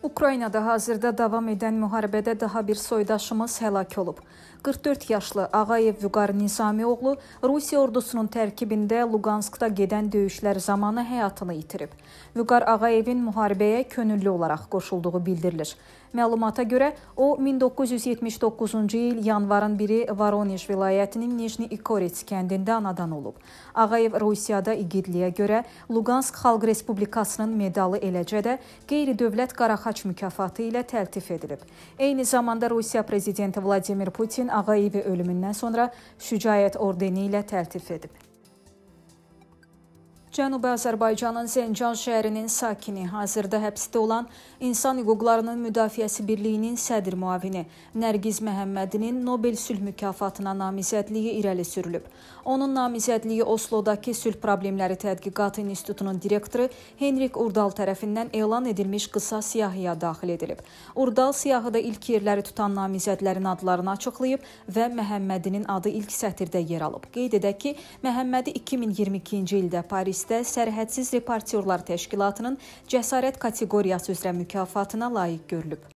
Ukraynada hazırda davam edən müharibədə daha bir soydaşımız həlak olub. 44 yaşlı Ağayev Vüqar Nizami oğlu Rusiya ordusunun tərkibində Luqanskda gedən döyüşlər zamanı həyatını itirib. Vüqar Ağayevin müharibəyə könüllü olaraq qoşulduğu bildirilir. Məlumata görə o 1979-cu il yanvarın 1-i Voronej vilayətinin Nijni İkorets kəndində anadan olub. Ağayev Rusiyada igidliyə görə Luqansk Xalq Respublikasının medalı eləcə də qeyri-dövlət Qaraxac Xaç mükafatı ilə təltif edilib. Eyni zamanda Rusiya prezidenti Vladimir Putin Ağayevi ölümündən sonra Şücayət ordeni ilə təltif edib. Cənubi Azərbaycanın Zəncan şəhərinin sakini, hazırda həbsdə olan İnsan Hüquqlarının Müdafiəsi Birliyinin sədr müavini Nərgiz Məhəmmədinin Nobel sülh mükafatına namizədliyi irəli sürülüb. Onun namizədliyi Oslodakı Sülh Problemləri Tədqiqatı İnstitutunun direktoru Henrik Urdal tərəfindən elan edilmiş qısa siyahıya daxil edilib. Urdal siyahıda ilk yerləri tutan namizədlərin adlarını açıqlayıb və Məhəmmədinin adı ilk sətirdə yer alıb. Qeyd edək ki, Məhəmmədi 2022-ci ildə Paris müharibdə Sərhədsiz Reportyorlar Təşkilatının cəsarət kateqoriyası üzrə mükafatına layiq görülüb.